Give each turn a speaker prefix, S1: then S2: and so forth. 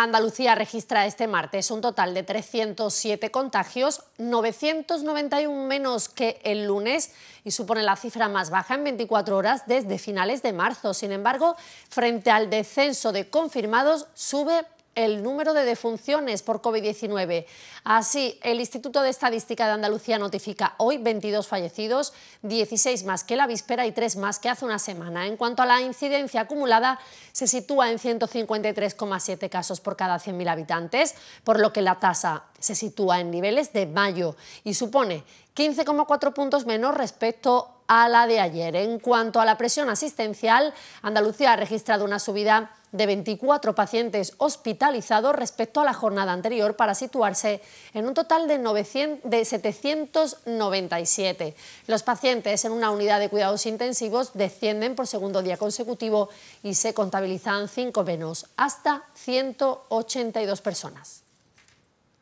S1: Andalucía registra este martes un total de 307 contagios, 991 menos que el lunes y supone la cifra más baja en 24 horas desde finales de marzo. Sin embargo, frente al descenso de confirmados, sube el número de defunciones por COVID-19. Así, el Instituto de Estadística de Andalucía notifica hoy 22 fallecidos, 16 más que la víspera y 3 más que hace una semana. En cuanto a la incidencia acumulada, se sitúa en 153,7 casos por cada 100.000 habitantes, por lo que la tasa se sitúa en niveles de mayo y supone 15,4 puntos menos respecto a la de ayer. En cuanto a la presión asistencial, Andalucía ha registrado una subida de 24 pacientes hospitalizados respecto a la jornada anterior para situarse en un total de, 900, de 797. Los pacientes en una unidad de cuidados intensivos descienden por segundo día consecutivo y se contabilizan 5 menos, hasta 182 personas.